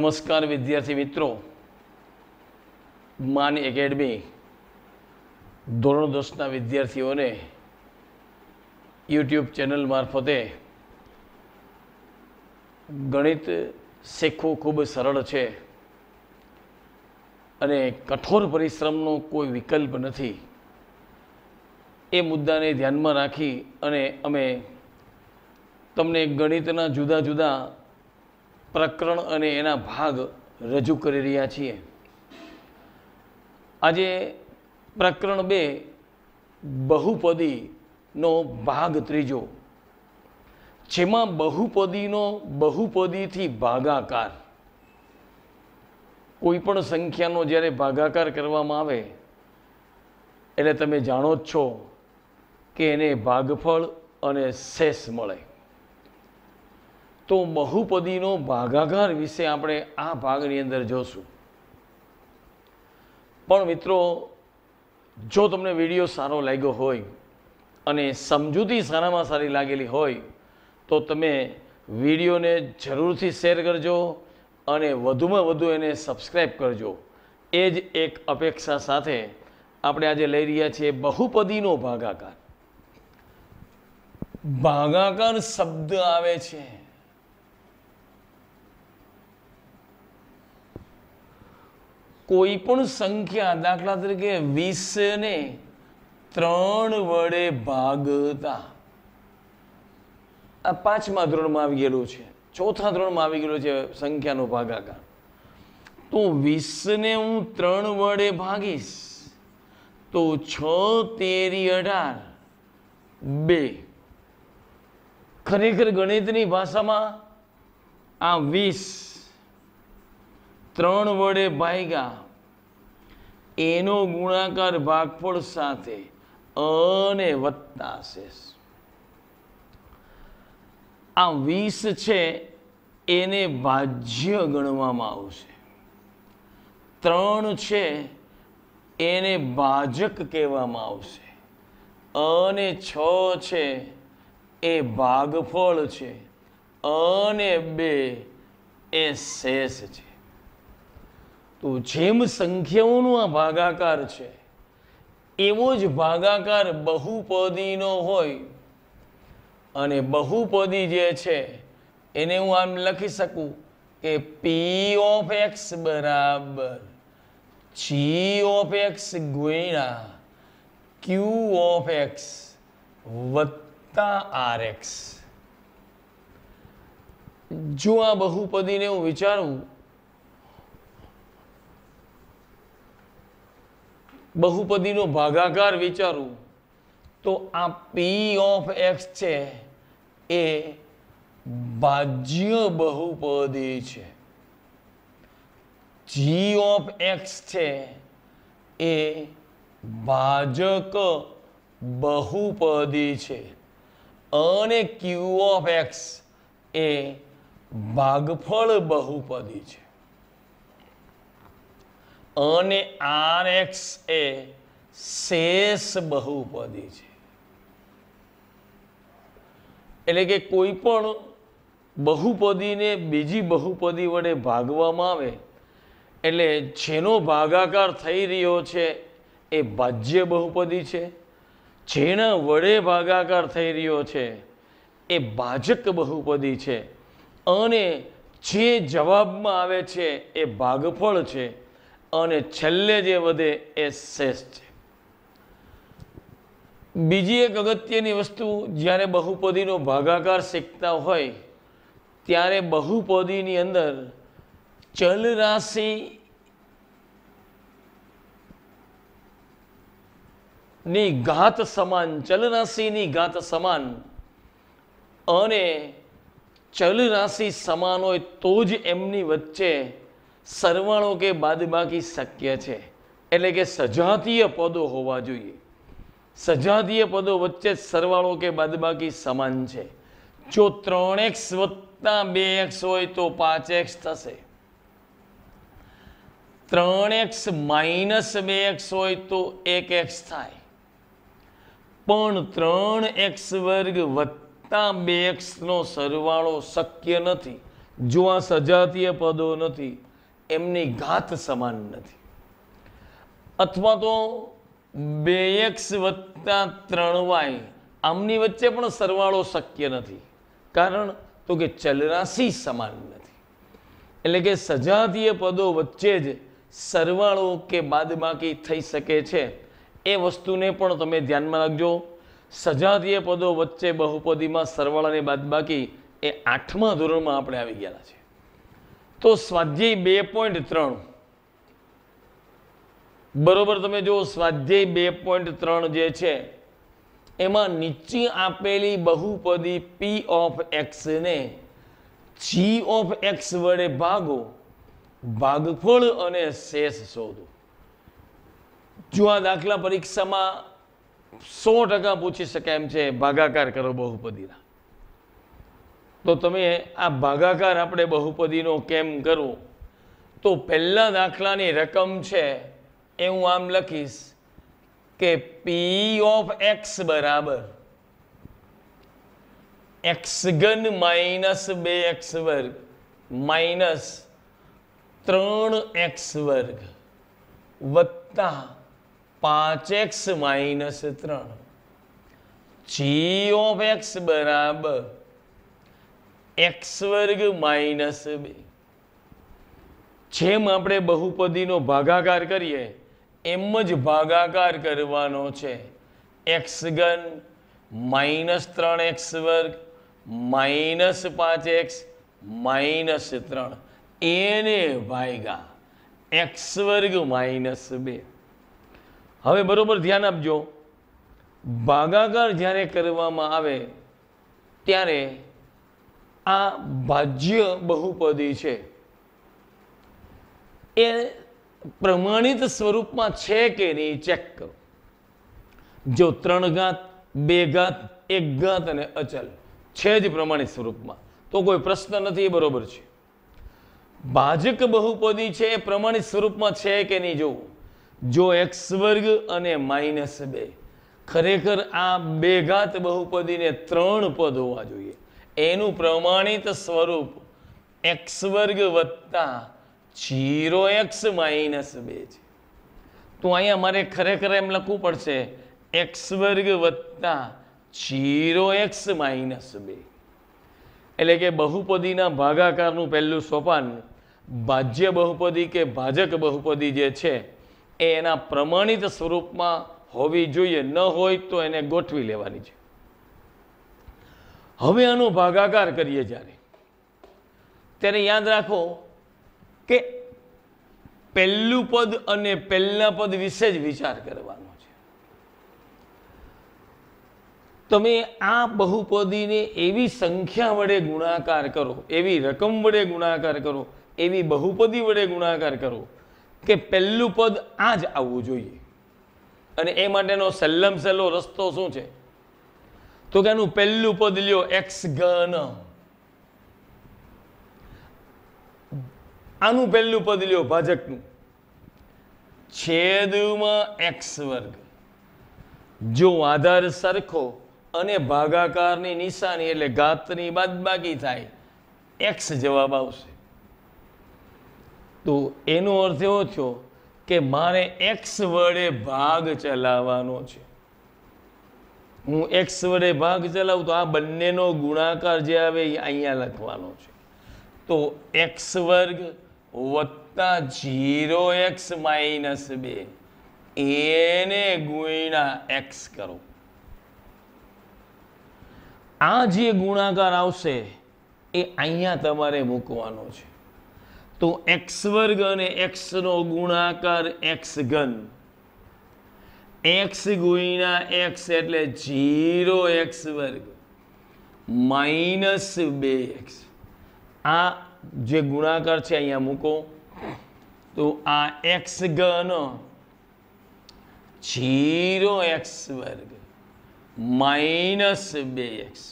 નમસ્કાર વિદ્યાર્થી મિત્રો માન એકેડમી ધોરણ દસના વિદ્યાર્થીઓને યુટ્યુબ ચેનલ મારફતે ગણિત શીખવું ખૂબ સરળ છે અને કઠોર પરિશ્રમનો કોઈ વિકલ્પ નથી એ મુદ્દાને ધ્યાનમાં રાખી અને અમે તમને ગણિતના જુદા જુદા પ્રકરણ અને એના ભાગ રજૂ કરી રહ્યા છીએ આજે પ્રકરણ બે બહુપદીનો ભાગ ત્રીજો જેમાં બહુપદીનો બહુપદીથી ભાગાકાર કોઈપણ સંખ્યાનો જ્યારે ભાગાકાર કરવામાં આવે એટલે તમે જાણો જ છો કે એને ભાગફળ અને શેષ મળે તો બહુપદીનો ભાગાકાર વિશે આપણે આ ભાગની અંદર જોશું પણ મિત્રો જો તમને વિડીયો સારો લાગ્યો હોય અને સમજૂતી સારામાં સારી લાગેલી હોય તો તમે વિડીયોને જરૂરથી શેર કરજો અને વધુમાં વધુ એને સબસ્ક્રાઈબ કરજો એ જ એક અપેક્ષા સાથે આપણે આજે લઈ રહ્યા છીએ બહુપદીનો ભાગાકાર ભાગાકાર શબ્દ આવે છે કોઈ પણ સંખ્યા દાખલા તરીકે વીસને ત્રણ વડે ભાગતા આ પાંચમા ધોરણમાં આવી ગયેલું છે ચોથા ધોરણમાં આવી ગયેલું છે સંખ્યાનો ભાગાકાર તો વીસને હું ત્રણ વડે ભાગીશ તો છ તેરી અઢાર બે ખરેખર ગણિતની ભાષામાં આ વીસ ત્રણ વડે ભાગ્યા એનો ગુણાકાર ભાગફળ સાથે અને વત્તા શેષ આ વીસ છે એને ભાજ્ય ગણવામાં આવશે ત્રણ છે એને ભાજક કહેવામાં આવશે અને છ છે એ ભાગફળ છે અને બે એ શેષ છે તો જેમ સંખ્યાઓનો આ ભાગાકાર છે એવો જ ભાગાકાર બહુપદીનો હોય અને બહુપદી જે છે એને હું આમ લખી શકું કે પી ઓફ એક્સ બરાબર જી ઓફ એક્સ ગુણ્યા ક્યુ ઓફ એક્સ વત્તા આર એક્સ જો આ બહુપદીને હું વિચારું બહુપદીનો ભાગાકાર વિચારું તો આ પી ઓફ એક્સ છે એ ભાજ્ય બહુપદી છે જી ઓફ એક્સ છે એ ભાજક બહુપદી છે અને ક્યુ ઓફ એક્સ એ ભાગફળ બહુપદી છે અને આર એક્સ એ શેષ બહુપદી છે એટલે કે કોઈ પણ બહુપદીને બીજી બહુપદી વડે ભાગવામાં આવે એટલે જેનો ભાગાકાર થઈ રહ્યો છે એ ભાજ્ય બહુપદી છે જેના વડે ભાગાકાર થઈ રહ્યો છે એ ભાજક બહુપદી છે અને જે જવાબમાં આવે છે એ ભાગફળ છે અને છેલ્લે જે વધે એ શેષ છે બીજી એક અગત્યની વસ્તુ જ્યારે બહુપદીનો ભાગાકાર શીખતા હોય ત્યારે બહુપદીની અંદર ચલ રાશિ ની ઘાત સમાન ચલ રાશિની ઘાત સમાન અને ચલ રાશિ સમાન હોય તો જ એમની વચ્ચે સરવાળો કે બાદબાકી શક્ય છે એટલે કે સજાતીય પદો હોવા જોઈએ સજાતીય પદો વચ્ચે સરવાળો કે બાદબાકી સમાન છે જો ત્રણ એક્સ વત્તા બે એક્સ હોય તો પાંચ એક્સ થશે ત્રણ એક્સ માઇનસ બે એક્સ હોય તો એક એક્સ થાય પણ ત્રણ એક્સ વર્ગ વત્તા બે એક્સનો સરવાળો શક્ય નથી જો આ સજાતીય પદો નથી એમની ઘાત સમાન નથી અથવા તો બે એક્સ વત્તા ત્રણ વાય આમની વચ્ચે પણ સરવાળો શક્ય નથી કારણ તો કે ચલરાશી સમાન નથી એટલે કે સજાતીય પદો વચ્ચે જ સરવાળો કે બાદબાકી થઈ શકે છે એ વસ્તુને પણ તમે ધ્યાનમાં રાખજો સજાતીય પદો વચ્ચે બહુપદીમાં સરવાળાની બાદબાકી એ આઠમા ધોરણમાં આપણે આવી ગયેલા છે તો સ્વાધ્યાય બે પોઈન્ટ ત્રણ બરોબર તમે જો સ્વાધ્યાય બે પોઈન્ટ ત્રણ જે છે એમાં નીચે આપેલી બહુપદી પી ઓફ એક્સને જી ઓફ એક્સ વડે ભાગો ભાગફળ અને શેષ શોધો જો આ દાખલા પરીક્ષામાં સો ટકા પૂછી શકાય એમ છે ભાગાકાર કરો બહુપદીના તો તમે આ ભાગાકાર આપણે બહુપદીનો કેમ કરવું તો પહેલાં દાખલાની રકમ છે એ હું આમ લખીશ કે પી ઓફ એક્સ બરાબર એક્સ ઘન માઇનસ બે એક્સ વર્ગ માઇનસ ત્રણ એક્સ વર્ગ વત્તા પાંચ એક્સ માઇનસ ત્રણ જી ઓફ એક્સ બરાબર એક્સ વર્ગ માઇનસ બે જેમ આપણે બહુપદીનો ભાગાકાર કરીએ એમ જ ભાગાકાર કરવાનો છે એક્સ ઘન માઇનસ ત્રણ એક્સ વર્ગ માઇનસ પાંચ એક્સ માઇનસ ત્રણ એને ભાગ્યા એક્સ વર્ગ માઇનસ બે હવે બરાબર ધ્યાન આપજો ભાગાકાર જ્યારે કરવામાં આવે ત્યારે આ ભાજ્ય બહુપદી છે એ પ્રમાણિત સ્વરૂપમાં છે કે નહીં ચેક કરો જો ત્રણ ઘાત બે ઘાત એક ઘાત અને અચલ છે જ પ્રમાણિત સ્વરૂપમાં તો કોઈ પ્રશ્ન નથી એ બરોબર છે ભાજક બહુપદી છે એ પ્રમાણિત સ્વરૂપમાં છે કે નહીં જોવું જો એક્સ વર્ગ અને માઇનસ બે ખરેખર આ બે ઘાત બહુપદીને ત્રણ પદ હોવા જોઈએ એનું પ્રમાણિત સ્વરૂપ એક્સ વર્ગ વત્તા જીરો એક્સ માઇનસ બે છે તો અહીંયા મારે ખરેખર એમ લખવું પડશે એક્સ વર્ગ વત્તા જીરો એક્સ માઇનસ બે એટલે કે બહુપદીના ભાગાકારનું પહેલું સોપાન ભાજ્ય બહુપદી કે ભાજક બહુપદી જે છે એ એના પ્રમાણિત સ્વરૂપમાં હોવી જોઈએ ન હોય તો એને ગોઠવી લેવાની છે હવે આનો ભાગાકાર કરીએ જ્યારે ત્યારે યાદ રાખો કે પહેલું પદ અને પહેલા પદ વિશે જ વિચાર કરવાનો છે તમે આ બહુપદીને એવી સંખ્યા વડે ગુણાકાર કરો એવી રકમ વડે ગુણાકાર કરો એવી બહુપદી વડે ગુણાકાર કરો કે પહેલું પદ આ જ આવવું જોઈએ અને એ માટેનો સલ્લમ સહેલો રસ્તો શું છે તો કે એનું પહેલું પદ લ્યો એક્સ ગન આનું પહેલું પદ લ્યો ભાજકનું છેદમાં એક્સ વર્ગ જો આધાર સરખો અને ભાગાકારની નિશાની એટલે ઘાતની બાદબાકી થાય એક્સ જવાબ આવશે તો એનો અર્થ એવો થયો કે મારે એક્સ વડે ભાગ ચલાવવાનો છે હું એક્સ વડે ભાગ ચલાવું તો આ બંનેનો ગુણાકાર જે આવે એ અહીંયા લખવાનો છે તો એક્સ વર્ગ વત્તા જીરો એક્સ માઇનસ બે એને ગુણા એક્સ કરો આ જે ગુણાકાર આવશે એ અહીંયા તમારે મૂકવાનો છે તો એક્સ વર્ગ અને એક્સનો ગુણાકાર એક્સ ગન એક્સ ગુણ્યા એક્સ એટલે ઝીરો એક્સ વર્ગ માઇનસ બે એક્સ આ જે ગુણાકાર છે અહીંયા મૂકો તો આ એક્સ ઘન ઝીરો એક્સ વર્ગ માઇનસ બે એક્સ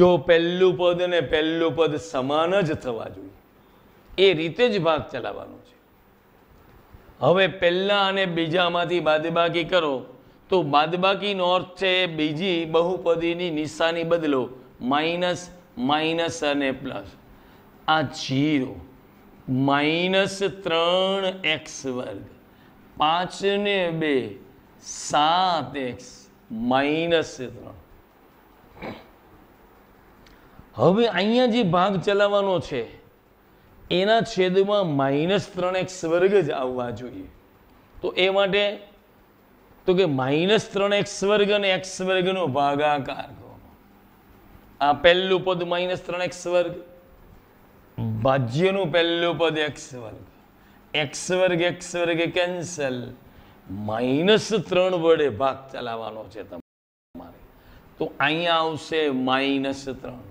જો પહેલું પદ અને પહેલું પદ સમાન જ થવા જોઈએ એ રીતે જ ભાગ ચલાવવાનો છે હવે પહેલાં અને બીજામાંથી બાદબાકી કરો તો બાદબાકીનો અર્થ છે બીજી બહુપદીની નિશાની બદલો માઇનસ માઇનસ અને પ્લસ આ જીરો માઇનસ ત્રણ એક્સ વર્ગ પાંચને બે સાત એક્સ માઇનસ ત્રણ હવે અહીંયા જે ભાગ ચલાવવાનો છે એના છેદમાં માઇનસ ત્રણ એક્સ વર્ગ જ આવવા જોઈએ તો એ માટે તો કે માઇનસ ત્રણ એક્સ વર્ગ અને એક્સ વર્ગનો ભાગાકાર કરવાનો આ પહેલું પદ માઇનસ ત્રણ એક્સ વર્ગ ભાજ્યનું પહેલું પદ એક્સ વર્ગ એક્સ વર્ગ એક્સ વર્ગ કેન્સલ માઇનસ ત્રણ વડે ભાગ ચલાવવાનો છે તમારે તો અહીંયા આવશે માઇનસ ત્રણ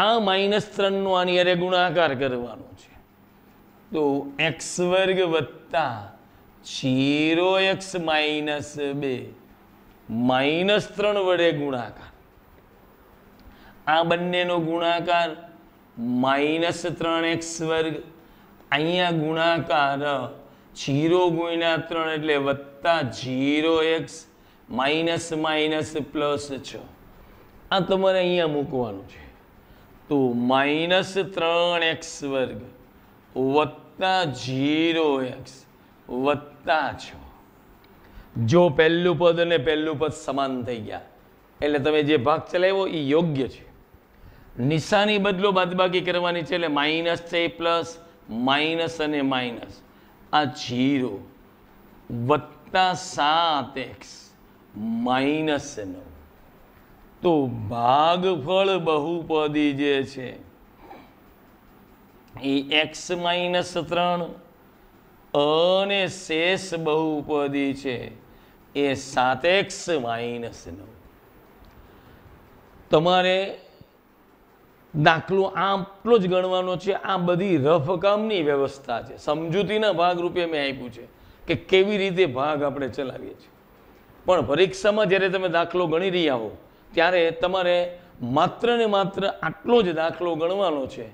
આ માઇનસ ત્રણનો આની અરે ગુણાકાર કરવાનો છે તો એક્સ વર્ગ વત્તા જીરો એક્સ માઇનસ બે માઇનસ ત્રણ વડે ગુણાકાર આ બંનેનો ગુણાકાર માઇનસ ત્રણ એક્સ વર્ગ અહીંયા ગુણાકાર જીરો ગુણ્યા ત્રણ એટલે વત્તા zero x minus minus plus છ આ તમારે અહીંયા મૂકવાનું છે તો માઇનસ ત્રણ એક્સ વર્ગ વત્તા ઝીરો એક્સ વત્તા છ જો પહેલું પદ અને પહેલું પદ સમાન થઈ ગયા એટલે તમે જે ભાગ ચલાવ્યો એ યોગ્ય છે નિશાની બદલો બાદબાકી કરવાની છે એટલે માઇનસ છે પ્લસ માઇનસ અને માઇનસ આ જીરો વત્તા સાત એક્સ માઇનસ નવ તો ભાગફળ બહુપદી જે છે એ એક્સ માઇનસ ત્રણ અને શેષ બહુપદી છે એ સાત એક્સ માઇનસ નવ તમારે દાખલો આટલો જ ગણવાનો છે આ બધી રફકામની વ્યવસ્થા છે સમજૂતીના ભાગરૂપે મેં આપ્યું છે કે કેવી રીતે ભાગ આપણે ચલાવીએ છીએ પણ પરીક્ષામાં જ્યારે તમે દાખલો ગણી રહ્યા હો ત્યારે તમારે માત્ર ને માત્ર આટલો જ દાખલો ગણવાનો છે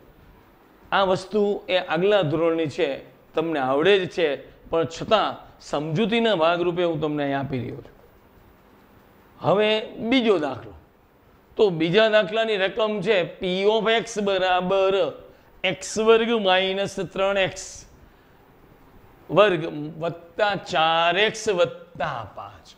આ વસ્તુ એ આગલા ધોરણની છે તમને આવડે જ છે પણ છતાં સમજૂતીના ભાગરૂપે હું તમને અહીં આપી રહ્યો છું હવે બીજો દાખલો તો બીજા દાખલાની રકમ છે પી ઓફ એક્સ બરાબર એક્સ વર્ગ માઇનસ ત્રણ એક્સ વર્ગ વત્તા ચાર એક્સ વત્તા પાંચ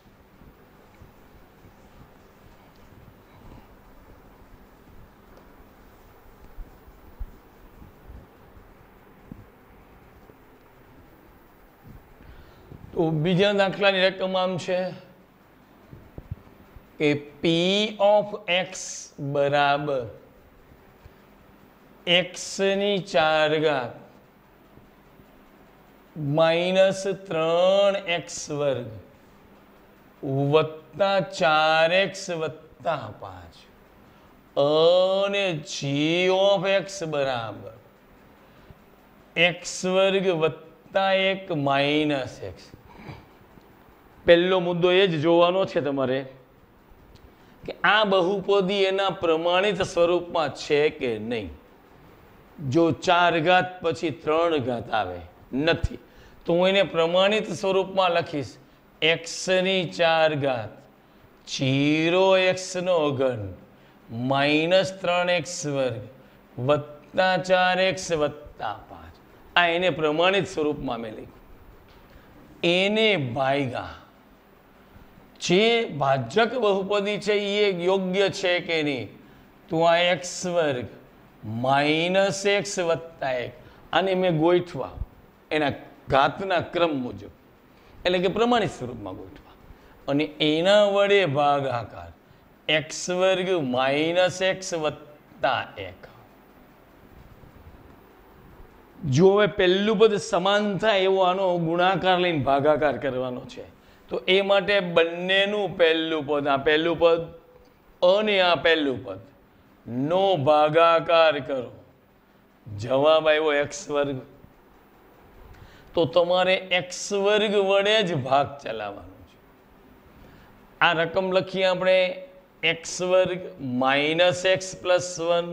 તો બીજા દાખલાની રકમ આમ છે કે પી ઓફ એક્સ બરાબર એક્સની ચાર ઘાત માઇનસ ત્રણ એક્સ વર્ગ વત્તા ચાર એક્સ વત્તા પાંચ અને જી ઓફ એક્સ બરાબર એક્સ વર્ગ વત્તા એક માઇનસ એક્સ પહેલો મુદ્દો એ જ જોવાનો છે તમારે કે આ બહુપદી એના પ્રમાણિત સ્વરૂપમાં છે કે નહીં જો ચાર ઘાત પછી ત્રણ ઘાત આવે નથી તો હું એને પ્રમાણિત સ્વરૂપમાં લખીશ એક્સની ચાર ઘાત જીરો એક્સનો ઘન માઇનસ ત્રણ એક્સ વર્ગ વત્તા ચાર એક્સ વત્તા પાંચ આ એને પ્રમાણિત સ્વરૂપમાં મેં લખ્યું એને ભાઈગા જે ભાજક બહુપદી છે એ એક યોગ્ય છે કે નહીં તો આ એક્સ વર્ગ માઇનસ એક્સ વત્તા એક આને મેં ગોઠવા એના ઘાતના ક્રમ મુજબ એટલે કે પ્રમાણિત સ્વરૂપમાં ગોઠવા અને એના વડે ભાગાકાર એક્સ વર્ગ માઇનસ એક્સ વત્તા એક જો હવે પહેલું પદ સમાન થાય એવો આનો ગુણાકાર લઈને ભાગાકાર કરવાનો છે તો એ માટે બંનેનું પહેલું પદ આ પહેલું પદ અને આ પહેલું પદ નો ભાગાકાર કરો જવાબ આવ્યો એક્સ વર્ગ તો તમારે એક્સ વર્ગ વડે જ ભાગ ચલાવવાનો છે આ રકમ લખીએ આપણે એક્સ વર્ગ માઇનસ એક્સ પ્લસ વન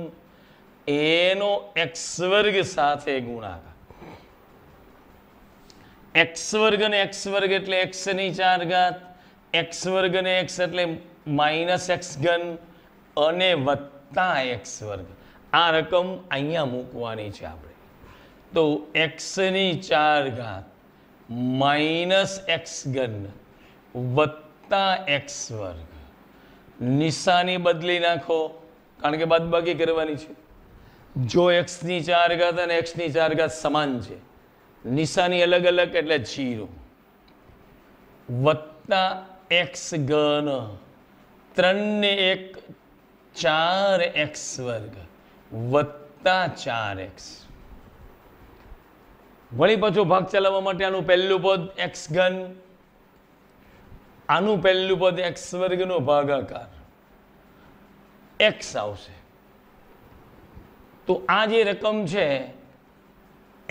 એનો એક્સ વર્ગ સાથે ગુણાકાર એક્સ વર્ગ ને એક્સ વર્ગ એટલે એક્સની ચાર ઘાત એક્સ વર્ગ ને એક્સ એટલે માઇનસ એક્સ ઘન અને વત્તા એક્સ વર્ગ આ રકમ અહીંયા મૂકવાની છે આપણે તો એક્સની ચાર ઘાત માઇનસ એક્સ ઘન વત્તા એક્સ વર્ગ નિશાની બદલી નાખો કારણ કે બાદબાકી કરવાની છે જો એક્સની ચાર ઘાત અને એક્સની ચાર ઘાત સમાન છે નિશાની અલગ અલગ એટલે જીરો વત્તા એક્સ ગન ત્રણને એક ચાર એક્સ વર્ગ વત્તા ચાર એક્સ વળી પાછો ભાગ ચલાવવા માટે આનું પહેલું પદ એક્સ ઘન આનું પહેલું પદ એક્સ વર્ગનો ભાગાકાર એક્સ આવશે તો આ જે રકમ છે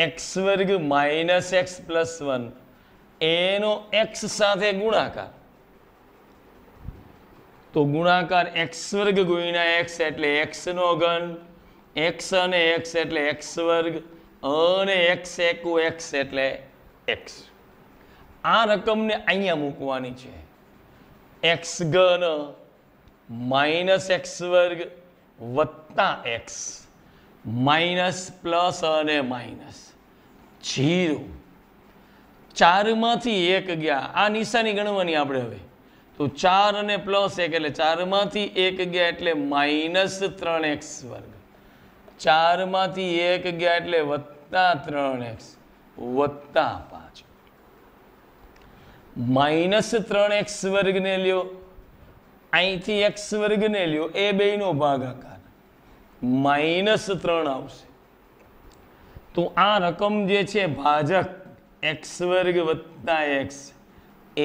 એક્સ વર્ગ માઇનસ એક્સ પ્લસ વન એનો એક્સ સાથે ગુણાકાર તો ગુણાકાર એક્સ વર્ગ ગુણ્યા એક્સ એટલે એક્સનો ઘન એક્સ અને એક્સ એટલે એક્સ વર્ગ અને એક્સ એકુ એક્સ એટલે એક્સ આ રકમને અહીંયા મૂકવાની છે એક્સ ઘન માઇનસ એક્સ વર્ગ વત્તા એક્સ માઇનસ પ્લસ અને માઇનસ જીરો ચારમાંથી એક ગયા આ નિશાની ગણવાની આપણે હવે તો ચાર અને પ્લસ એક એટલે ચારમાંથી એક ગયા એટલે માઇનસ ત્રણ એક્સ વર્ગ ચારમાંથી એક ગયા એટલે વત્તા ત્રણ એક્સ વત્તા પાંચ માઇનસ ત્રણ એક્સ વર્ગને લ્યો અહીંથી એક્સ વર્ગને લ્યો એ બેનો ભાગાકાર માઇનસ ત્રણ આવશે તો આ રકમ જે છે ભાજક એક્સ વર્ગ વત્તા એક્સ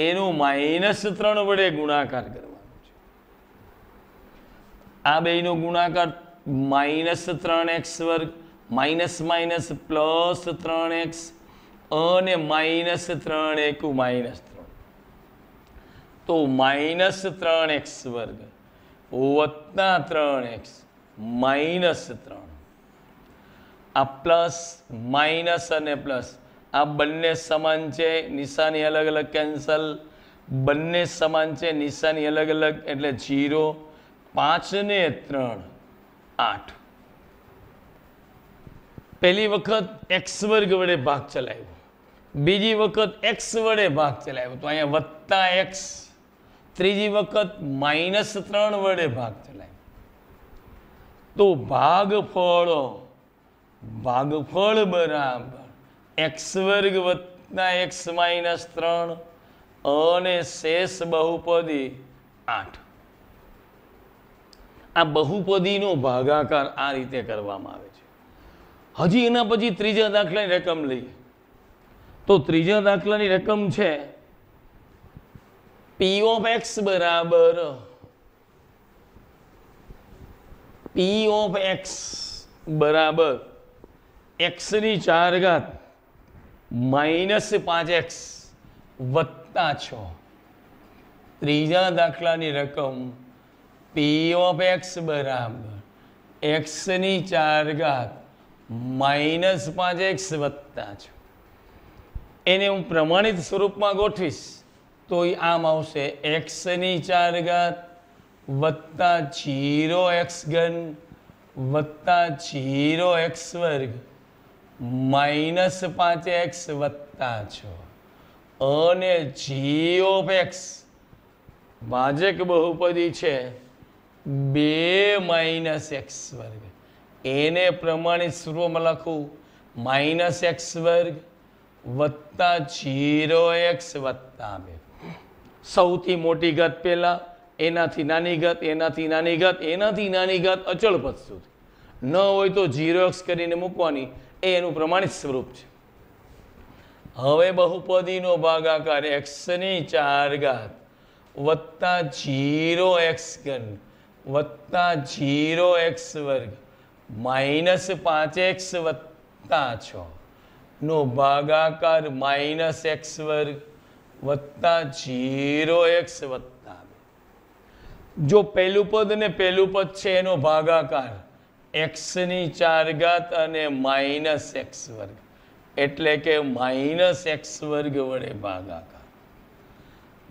એનો માઇનસ ત્રણ વડે ગુણાકાર કરવાનો છે આ બેનો ગુણાકાર માઇનસ ત્રણ એક્સ વર્ગ માઇનસ માઇનસ પ્લસ ત્રણ એક્સ અને માઇનસ ત્રણ એકુ માઇનસ ત્રણ તો માઇનસ ત્રણ એક્સ વર્ગ વત્તા ત્રણ એક્સ માઇનસ ત્રણ આ પ્લસ માઇનસ અને પ્લસ આ બંને સમાન છે નિશાની અલગ અલગ કેન્સલ બંને સમાન છે નિશાની અલગ અલગ એટલે જીરો ને ત્રણ આઠ પહેલી વખત એક્સ વર્ગ વડે ભાગ ચલાવ્યો બીજી વખત એક્સ વડે ભાગ ચલાવ્યો તો અહીંયા વત્તા એક્સ ત્રીજી વખત માઇનસ ત્રણ વડે ભાગ ચલાવ્યો તો ભાગ ફળો ભાગફળ બરાબર એક્સ વર્ગ વત્તા એક્સ માઇનસ ત્રણ અને શેષ બહુપદી આઠ આ બહુપદીનો ભાગાકાર આ રીતે કરવામાં આવે છે હજી એના પછી ત્રીજા દાખલાની રકમ લઈએ તો ત્રીજા દાખલાની રકમ છે પી ઓફ એક્સ બરાબર પી ઓફ એક્સ બરાબર એક્સની ચાર ઘાત માઇનસ પાંચ એક્સ વત્તા છ ત્રીજા દાખલાની રકમ પી ઓફ એક્સ બરાબર એક્સની ચાર ઘાત માઇનસ પાંચ એક્સ વત્તા છ એને હું પ્રમાણિત સ્વરૂપમાં ગોઠવીશ તો એ આમ આવશે એક્સની ચાર ઘાત વત્તા જીરો એક્સ ઘન વત્તા જીરો એક્સ વર્ગ માઇનસ પાંચ એક્સ વત્તા છ અને જી ઓફ એક્સ ભાજક બહુપદી છે બે માઇનસ એક્સ વર્ગ એને પ્રમાણિત સ્વરૂપમાં લખું માઇનસ એક્સ વર્ગ વત્તા જીરો એક્સ વત્તા બે સૌથી મોટી ગત પહેલાં એનાથી નાની ગત એનાથી નાની ગત એનાથી નાની ગત અચળ પદ સુધી ન હોય તો જીરો એક્સ કરીને મૂકવાની એ એનું પ્રમાણિત સ્વરૂપ છે હવે બહુપદીનો ભાગાકાર એક્સની ચાર ઘાત વત્તા જીરો એક્સ ઘન વત્તા જીરો એક્સ વર્ગ માઇનસ પાંચ એક્સ વત્તા છ નો ભાગાકાર માઇનસ એક્સ વર્ગ વત્તા જીરો એક્સ વત્તા જો પહેલું પદ ને પહેલું પદ છે એનો ભાગાકાર એક્સની ચારઘાત અને માઇનસ એક્સ વર્ગ એટલે કે માઇનસ એક્સ વર્ગ વડે ભાગાકાર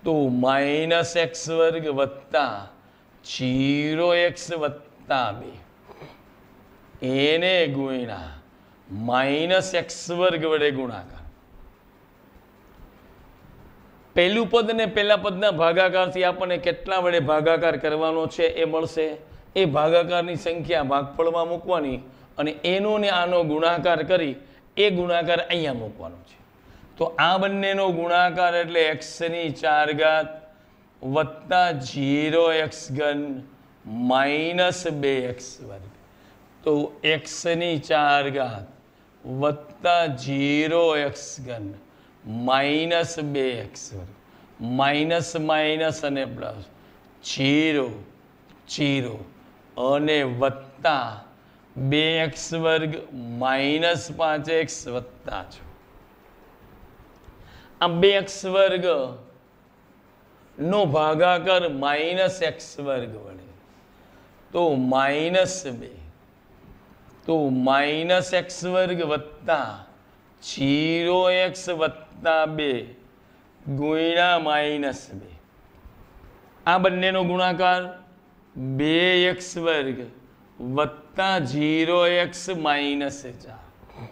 તો માઇનસ એક્સ વર્ગ વત્તા જીરો એક્સ વત્તા બે એને ગુણ્યા માઇનસ એક્સ વર્ગ વડે ગુણાકાર પહેલું પદ ને પહેલા પદના ભાગાકારથી આપણને કેટલા વડે ભાગાકાર કરવાનો છે એ મળશે એ ભાગાકારની સંખ્યા ભાગફળમાં મૂકવાની અને એનો ને આનો ગુણાકાર કરી એ ગુણાકાર અહીંયા મૂકવાનો છે તો આ બંનેનો ગુણાકાર એટલે એક્સની ચાર ઘાત વત્તા ઝીરો એક્સ ઘન માઇનસ બે એક્સ વર્ગ તો એક્સની ચાર ઘાત વત્તા જીરો એક્સ ઘન માઇનસ બે એક્સ વર્ગ માઇનસ માઇનસ અને પ્લસ જીરો જીરો અને વત્તા બે એક્સ વર્ગ માઇનસ પાંચ એક્સ વત્તા છો આ બે એક્સ વર્ગ નો ભાગાકાર માઇનસ એક્સ વર્ગ વડે તો માઇનસ બે તો માઇનસ એક્સ વર્ગ વત્તા જીરો એક્સ વત્તા બે ગુણ્યા માઇનસ બે આ બંનેનો ગુણાકાર બે એક્સ વર્ગ વત્તા જીરો એક્સ માઇનસ ચાર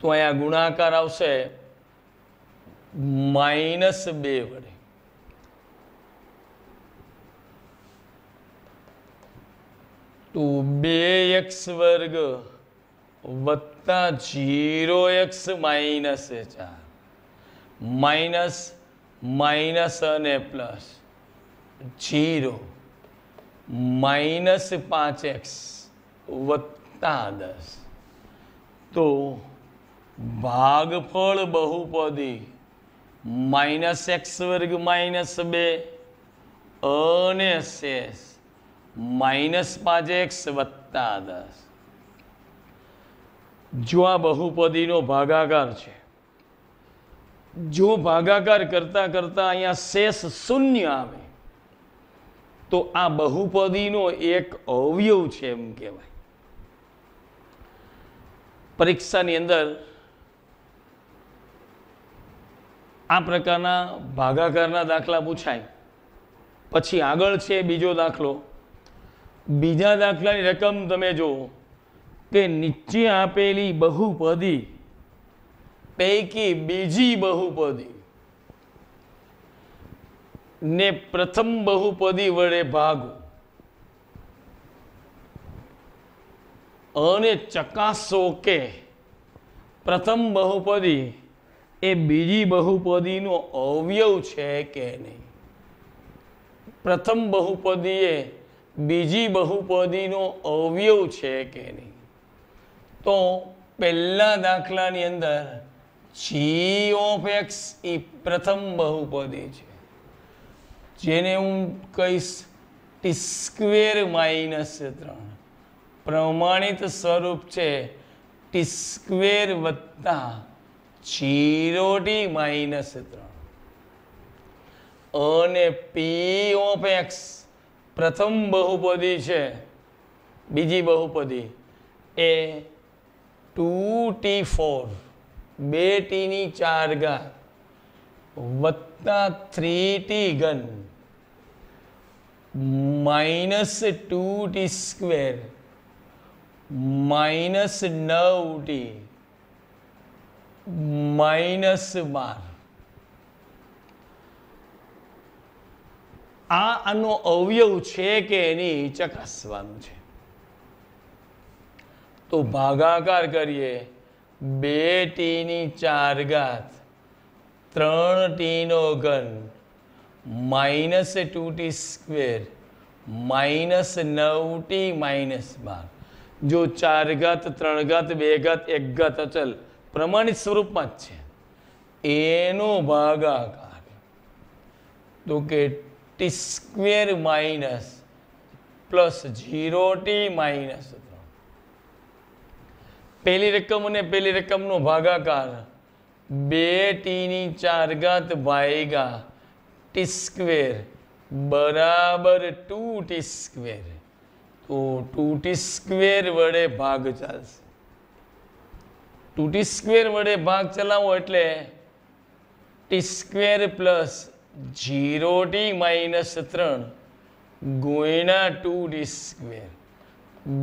તો અહીંયા ગુણાકાર આવશે માઇનસ બે વડે તો બે એક્સ વર્ગ વત્તા જીરો એક્સ માઇનસ ચાર માઇનસ માઇનસ અને પ્લસ જીરો માઇનસ પાંચ એક્સ વત્તા દસ તો ભાગફળ બહુપદી માઇનસ એક્સ વર્ગ માઇનસ બે અને શેષ માઇનસ પાંચ એક્સ વત્તા દસ જો આ બહુપદીનો ભાગાકાર છે જો ભાગાકાર કરતાં કરતાં અહીંયા શેષ શૂન્ય આવે તો આ બહુપદીનો એક અવયવ છે એમ કહેવાય પરીક્ષાની અંદર આ પ્રકારના ભાગાકારના દાખલા પૂછાય પછી આગળ છે બીજો દાખલો બીજા દાખલાની રકમ તમે જુઓ કે નીચે આપેલી બહુપદી પૈકી બીજી બહુપદી ને પ્રથમ બહુપદી વડે ભાગો અને ચકાસો કે પ્રથમ બહુપદી એ બીજી બહુપદીનો અવયવ છે કે નહીં પ્રથમ બહુપદી એ બીજી બહુપદીનો અવયવ છે કે નહીં તો પહેલા દાખલાની અંદર જી ઓફ એક્સ એ પ્રથમ બહુપદી છે જેને હું કહીશ ટી સ્ક્વેર માઇનસ ત્રણ પ્રમાણિત સ્વરૂપ છે ટી સ્ક્વેર વત્તા જીરો ટી માઇનસ ત્રણ અને પી ઓફ એક્સ પ્રથમ બહુપદી છે બીજી બહુપદી એ ટુ ટી ફોર બે ટીની ચાર ઘાત વત્તા થ્રી ટી ઘન minus two T square minus નવ ટી માઇનસ બાર આ આનો અવયવ છે કે એની ચકાસવાનું છે તો ભાગાકાર કરીએ બે ટીની ચાર ઘાત ત્રણ ટીનો ઘન minus two T square minus નવ ટી માઇનસ બાર જો ચાર ઘાત ત્રણ ઘાત બે ઘાત એક ઘાત અચલ પ્રમાણિત સ્વરૂપમાં જ છે એનો ભાગાકાર તો કે T square minus plus zero T minus ત્રણ પહેલી રકમ અને પહેલી રકમનો ભાગાકાર બે ટીની ચાર ઘાત ભાઈગા ટી સ્ક્વેર બરાબર ટુ ટી સ્ક્વેર તો ટુ ટી સ્ક્વેર વડે ભાગ ચાલશે ટુ ટી સ્ક્વેર વડે ભાગ ચલાવો એટલે T square plus zero T minus ત્રણ ગુણ્યા ટુ ટી સ્ક્વેર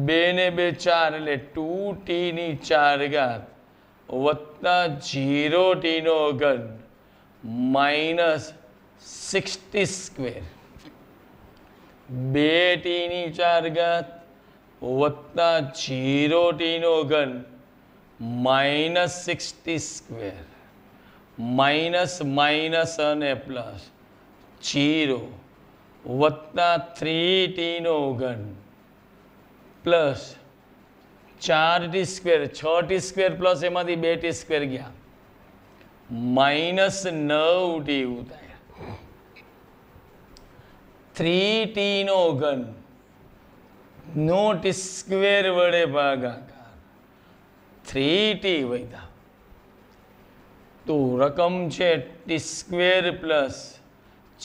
બે ને બે ચાર એટલે ટુ ટીની ચાર ઘાત વત્તા ઝીરો ટીનો ઘન માઇનસ સિક્સટી સ્ક્વેર બે ટીની ચાર ઘાત વત્તા ઝીરો ટીનો ઘન minus six T square minus minus અને પ્લસ ઝીરો વત્તા થ્રી ટીનો ઘન પ્લસ ચાર ટી સ્ક્વેર છ ટી સ્ક્વેર પ્લસ એમાંથી બે ટી સ્ક્વેર ગયા માઇનસ નવ ટી ઉતાર્યા થ્રી ટીનો ઘન નો ટી સ્ક્વેર વડે ભાગાકાર થ્રી ટી વધ્યા તો રકમ છે T square plus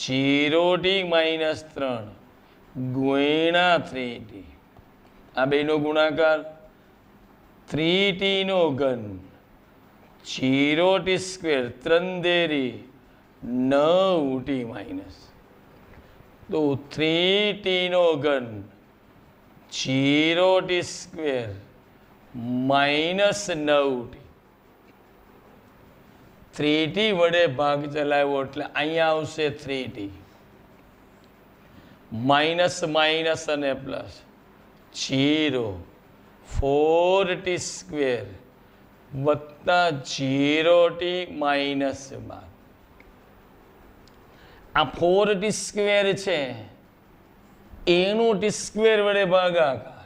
zero T minus ત્રણ ગુણા થ્રી ટી આ બેનો ગુણાકાર થ્રી ટીનો ઘન જીરો ટી સ્ક્વેર ત્રંદેરી નવ ટી માઇનસ તો થ્રી ટીનો ઘન જીરો ટી સ્ક્વેર માઇનસ નવ ટી થ્રી ટી વડે ભાગ ચલાવ્યો એટલે અહીંયા આવશે થ્રી ટી માઇનસ માઇનસ અને plus zero four T square વત્તા જીરો ટી માઇનસ બાર આ ફોર ટી સ્ક્વેર છે એનું ટી સ્ક્વેર વડે ભાગાકાર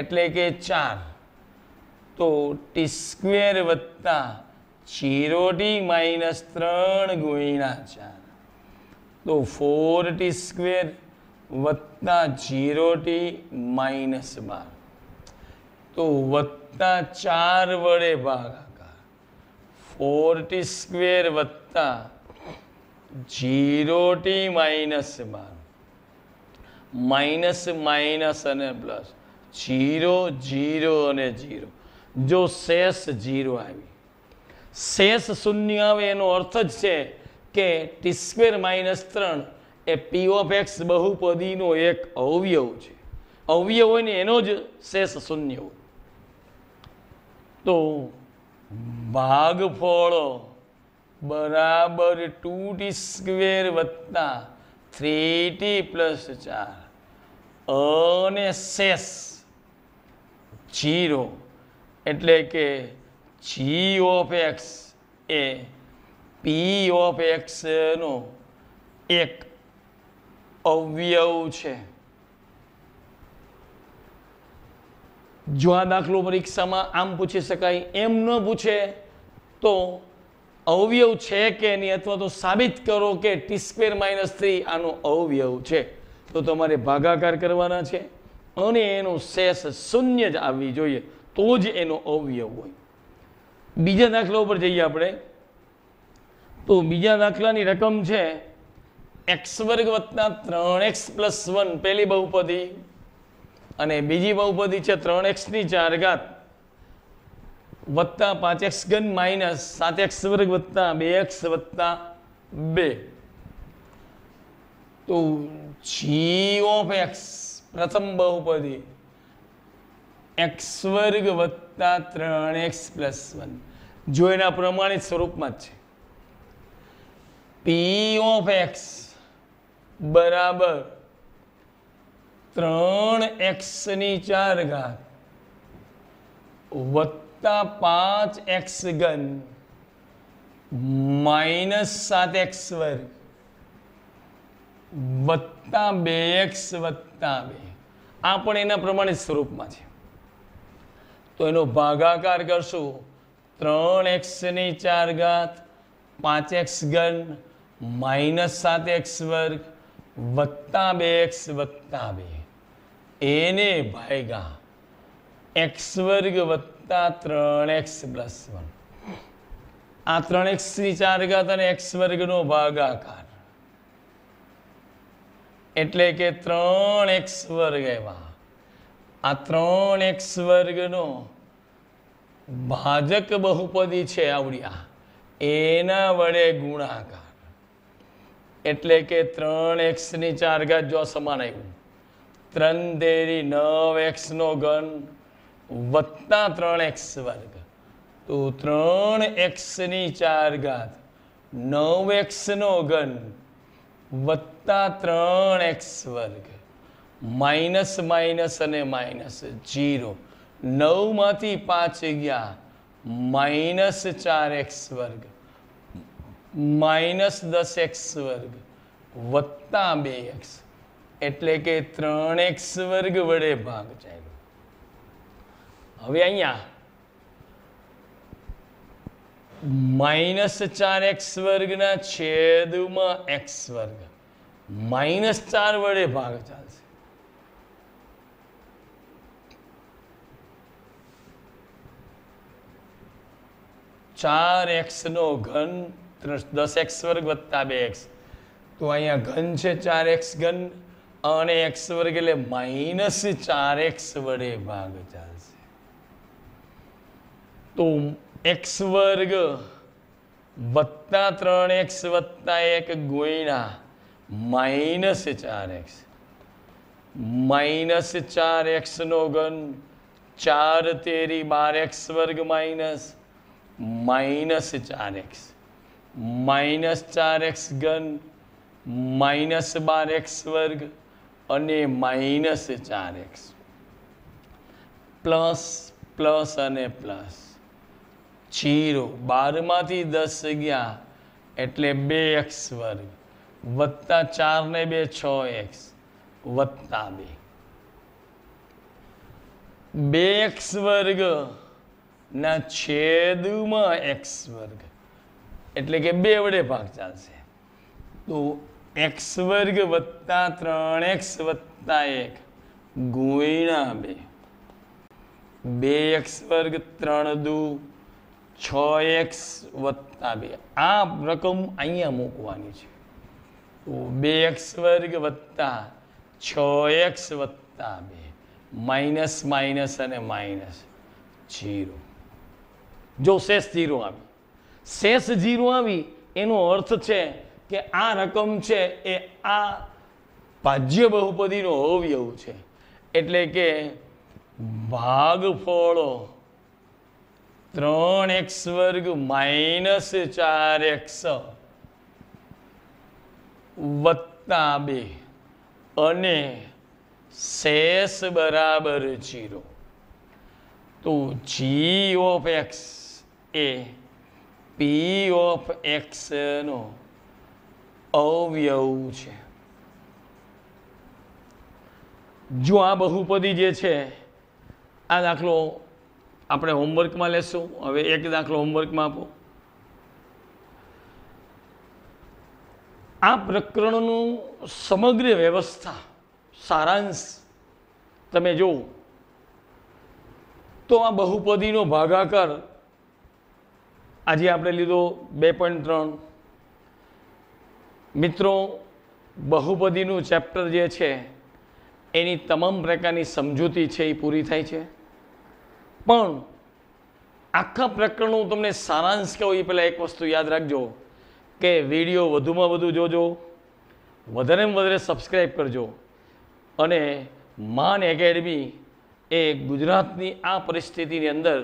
એટલે કે ચાર તો ટી સ્ક્વેર વત્તા જીરો ટી માઇનસ ત્રણ ગુણ્યા ચાર તો ફોર ટી સ્ક્વેર વત્તા ઝીરો ટી માઇનસ બાર તો વત્તા ચાર વડે ભાગાકાર ફોરટી સ્ક્વેર વત્તા જીરો ટી માઇનસ બાર માઇનસ માઇનસ અને પ્લસ જીરો જીરો અને જીરો જો શેષ જીરો આવી શેષ શૂન્ય આવે એનો અર્થ જ છે કે ટી સ્ક્વેર માઇનસ ત્રણ એ પી ઓફ એક્સ બહુપદીનો એક અવયવ છે અવયવ હોય ને એનો જ શેષ શૂન્ય હોય તો ભાગફળ બરાબર ટુ ટી સ્ક્વેર વત્તા થ્રી ટી પ્લસ ચાર અને સેસ જીરો એટલે કે જી ઓફ એક્સ એ પી ઓફ એક્સનો એક અવયવ છે જો આ દાખલો પરીક્ષામાં આમ પૂછી શકાય એમ ન પૂછે તો અવયવ છે કે નહીં અથવા તો સાબિત કરો કે ટી સ્ક્વેર માઇનસ થ્રી આનો અવયવ છે તો તમારે ભાગાકાર કરવાના છે અને એનો શેષ શૂન્ય જ આવવી જોઈએ તો જ એનો અવયવ હોય બીજા દાખલા ઉપર જઈએ આપણે તો બીજા દાખલાની રકમ છે એક્સ વર્ગ વત્તા ત્રણ એક્સ પ્લસ વન પહેલી બહુપદી અને બીજી બહુપદી છે ત્રણ એક્સની ચાર ઘાત વત્તા પાંચ એક્સ ઘન માઇનસ સાત એક્સ વર્ગ વત્તા બે એક્સ વત્તા બે તો જી ઓફ એક્સ પ્રથમ બહુપદી એક્સ વર્ગ વત્તા ત્રણ એક્સ પ્લસ વન જો એના પ્રમાણિત સ્વરૂપમાં જ છે પી ઓફ એક્સ બરાબર ત્રણ એક્સ ની ચાર ઘાત વત્તા પાંચ એક્સ ગન માઇનસ સાત એક્સ વર્ગ વત્તા બે એક્સ વત્તા બે આ પણ એના પ્રમાણિત સ્વરૂપમાં છે તો એનો ભાગાકાર કરશું ત્રણ એક્સની ચાર ઘાત પાંચ એક્સ ઘન માઇનસ સાત એક્સ વર્ગ વત્તા બે એક્સ વત્તા બે એને ભાગ્યા એક્સ વર્ગ વત્તા ત્રણ એક્સ પ્લસ વન આ ત્રણ એક્સની ચાર ઘાત અને એક્સ વર્ગનો ભાગાકાર એટલે કે ત્રણ એક્સ વર્ગ એવા આ ત્રણ એક્સ વર્ગનો ભાજક બહુપદી છે આવડ્યા એના વડે ગુણાકાર એટલે કે ત્રણ ની ચાર ઘાત જો સમાન આવ્યું ત્રણ દેરી નવ એક્સનો ઘન વત્તા ત્રણ એક્સ વર્ગ તો ત્રણ એક્સની ચાર ઘાત નવ એક્સનો ઘન વત્તા ત્રણ એક્સ વર્ગ માઇનસ માઇનસ અને માઇનસ જીરો નવમાંથી પાંચ ગયા માઇનસ ચાર એક્સ વર્ગ માઇનસ દસ એક્સ વર્ગ વત્તા બે એક્સ એટલે કે ત્રણ એક્સ વર્ગ વડે ભાગ ચાલ્યો હવે અહીંયા માઇનસ ચાર એક્સ વર્ગના છેદમાં એક્સ વર્ગ માઇનસ ચાર વડે ભાગ ચાલશે ચાર એક્સ નો ઘન દસ એક્સ વર્ગ વત્તા બે એક્સ તો અહીંયા ઘન છે ચાર એક્સ ઘન અને એક્સ વર્ગ એટલે માઇનસ ચાર એક્સ વડે ભાગ ચાલશે તો એક્સ વર્ગ વત્તા ત્રણ એક્સ વત્તા એક ગુણ્યા માઇનસ ચાર એક્સ માઇનસ ચાર એક્સનો ઘન ચાર તેરી બાર એક્સ વર્ગ માઇનસ માઇનસ ચાર એક્સ માઇનસ ચાર એક્સ ઘન માઇનસ બાર એક્સ વર્ગ અને માઇનસ ચાર એક્સ પ્લસ પ્લસ અને પ્લસ જીરો બારમાંથી દસ ગયા એટલે બે એક્સ વર્ગ વત્તા ચાર ને બે છ એક્સ વત્તા બે બે એક્સ વર્ગ ના છેદમાં એક્સ વર્ગ એટલે કે બે વડે ભાગ ચાલશે તો એક્સ વર્ગ વત્તા ત્રણ એક્સ વત્તા એક ગુણ્યા બે બે એક્સ વર્ગ ત્રણ દુ છ એક્સ વત્તા બે આ રકમ અહીંયા મૂકવાની છે તો બે એક્સ વર્ગ વત્તા છ એક્સ વત્તા બે માઇનસ માઇનસ અને માઇનસ જીરો જો શેષ ઝીરો આવી શેષ જીરો આવી એનો અર્થ છે કે આ રકમ છે એ આ ભાજ્ય બહુપદીનો અવયવ છે એટલે કે ભાગફળો ત્રણ એક્સ વર્ગ માઇનસ ચાર એક્સ વત્તા બે અને શેષ બરાબર જીરો તો જી ઓફ એક્સ એ પી ઓફ એક્સનો અવ્યવ છે જો આ બહુપદી જે છે આ દાખલો આપણે હોમવર્કમાં લેશું હવે એક દાખલો હોમવર્કમાં આપો આ પ્રકરણનું સમગ્ર વ્યવસ્થા સારાંશ તમે જો તો આ બહુપદીનો ભાગાકાર આજે આપણે લીધો બે પોઈન્ટ ત્રણ મિત્રો બહુપદીનું ચેપ્ટર જે છે એની તમામ પ્રકારની સમજૂતી છે એ પૂરી થાય છે પણ આખા પ્રકરણનું તમને સારાંશ કહો એ પહેલાં એક વસ્તુ યાદ રાખજો કે વિડીયો વધુમાં વધુ જોજો વધારેમાં વધારે સબસ્ક્રાઈબ કરજો અને માન એકેડમી એ ગુજરાતની આ પરિસ્થિતિની અંદર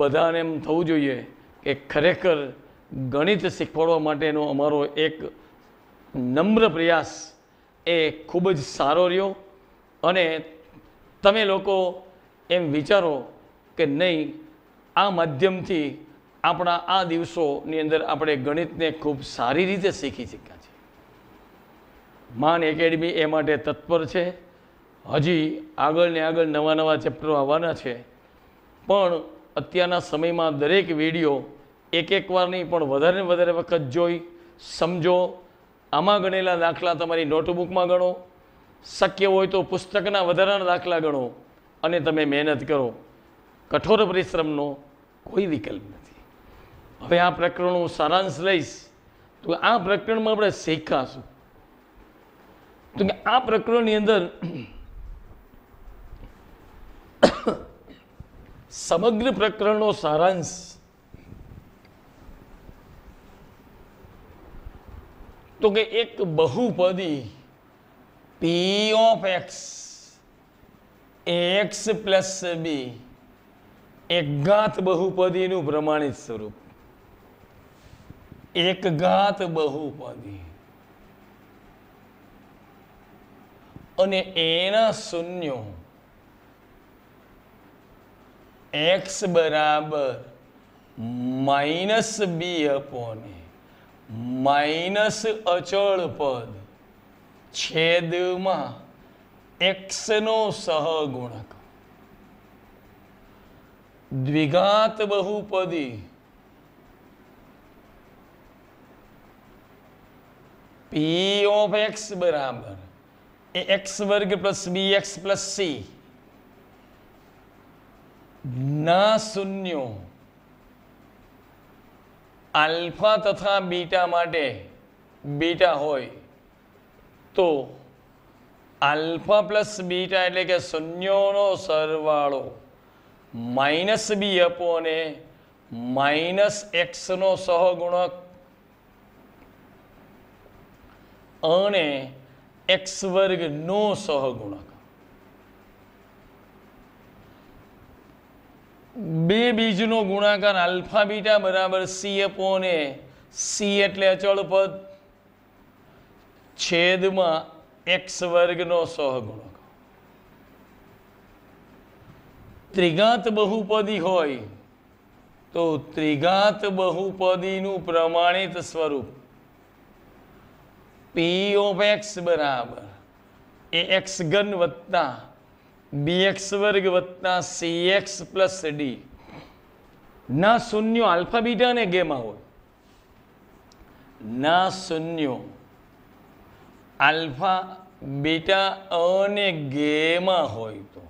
બધાને એમ થવું જોઈએ કે ખરેખર ગણિત શીખવાડવા માટેનો અમારો એક નમ્ર પ્રયાસ એ ખૂબ જ સારો રહ્યો અને તમે લોકો એમ વિચારો કે નહીં આ માધ્યમથી આપણા આ દિવસોની અંદર આપણે ગણિતને ખૂબ સારી રીતે શીખી શક્યા છીએ માન એકેડમી એ માટે તત્પર છે હજી આગળ ને આગળ નવા નવા ચેપ્ટરો આવવાના છે પણ અત્યારના સમયમાં દરેક વિડીયો એક એક વારની પણ વધારે ને વધારે વખત જોઈ સમજો આમાં ગણેલા દાખલા તમારી નોટબુકમાં ગણો શક્ય હોય તો પુસ્તકના વધારાના દાખલા ગણો અને તમે મહેનત કરો કઠોર પરિશ્રમનો કોઈ વિકલ્પ નથી હવે આ પ્રકરણ હું સારાંશ લઈશ તો આ પ્રકરણમાં આપણે શીખાશું તો કે આ પ્રકરણની અંદર સમગ્ર પ્રકરણનો સારાંશ તો કે એક બહુપદી P of X X plus B એક ઘાત બહુપદીનું પ્રમાણિત સ્વરૂપ એક ઘાત બહુપદી અને એના શૂન્યો એક્સ બરાબર માઇનસ બી અપોને માઇનસ અચળ પદ છેદમાં એક્સનો સહગુણક દ્વિઘાત બહુપદી પી ઓફ એક્સ બરાબર એ એક્સ વર્ગ plus B X plus C ના શૂન્યો આલ્ફા તથા બીટા માટે બીટા હોય તો આલ્ફા પ્લસ બીટા એટલે કે શૂન્યોનો સરવાળો માઇનસ બી અપો અને માઇનસ એક્સનો સહગુણક અને એક્સ વર્ગનો સહગુણક બે બીજનો ગુણાકાર આલ્ફા બીટા બરાબર સી અપોન એ સી એટલે અચળ પદ છેદમાં એક્સ વર્ગનો સહગુણક ત્રિગાત બહુપદી હોય તો ત્રિગાત બહુપદીનું પ્રમાણિત સ્વરૂપ પી ઓફ એક્સ બરાબર એ એક્સ ઘન વત્તા બીએક્સ વર્ગ વત્તા સીએક્સ પ્લસ ડી ના શૂન્યો આલ્ફા બીટા અને ગેમા હોય ના શૂન્યો આલ્ફા બીટા અને ગેમાં હોય તો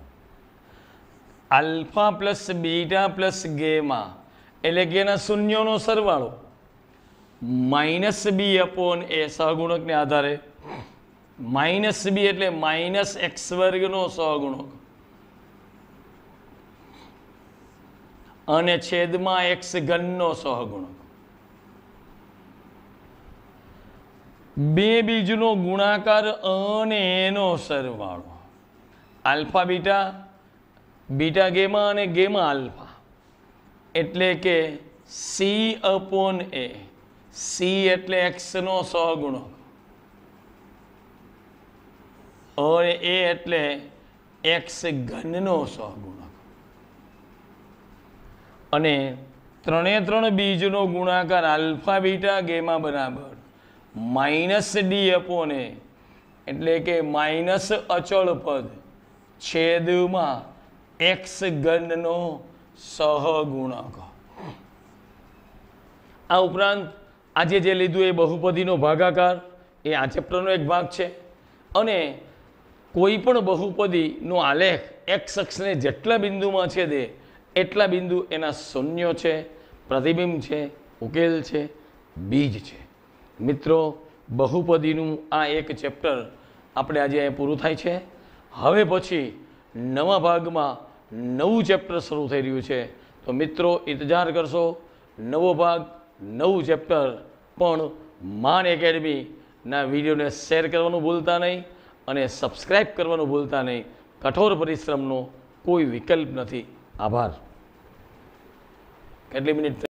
alpha plus beta plus gamma એટલે કે એના શૂન્યોનો સરવાળો માઇનસ બી અપોન એ સહગુણકને આધારે માઇનસ બી એટલે માઇનસ એક્સ વર્ગનો સહગુણક અને છેદમાં એક્સ ઘનનો સહગુણક બે બીજનો ગુણાકાર અને એનો સરવાળો આલ્ફા બીટા બીટા ગેમા અને ગેમા આલ્ફા એટલે કે સી અપોન એ સી એટલે એક્સનો સહગુણક ઓર એ એટલે એક્સ ઘનનો સહગુણક અને ત્રણે ત્રણ બીજનો ગુણાકાર આલ્ફા બીટા ગેમા બરાબર માઇનસ ડી અપોને એટલે કે માઇનસ અચળ પદ છેદમાં એક્સ ઘનનો સહગુણક આ ઉપરાંત આજે જે લીધું એ બહુપદીનો ભાગાકાર એ આ ચેપ્ટરનો એક ભાગ છે અને કોઈ પણ બહુપદીનો આલેખ એક્સ અક્ષને જેટલા બિંદુમાં છે દે એટલા બિંદુ એના શૂન્યો છે પ્રતિબિંબ છે ઉકેલ છે બીજ છે મિત્રો બહુપદીનું આ એક ચેપ્ટર આપણે આજે અહીં પૂરું થાય છે હવે પછી નવા ભાગમાં નવું ચેપ્ટર શરૂ થઈ રહ્યું છે તો મિત્રો ઇંતજાર કરશો નવો ભાગ નવું ચેપ્ટર પણ માન એકેડમીના વિડીયોને શેર કરવાનું ભૂલતા નહીં અને સબસ્ક્રાઈબ કરવાનું ભૂલતા નહીં કઠોર પરિશ્રમનો કોઈ વિકલ્પ નથી આભાર કેટલી મિનિટ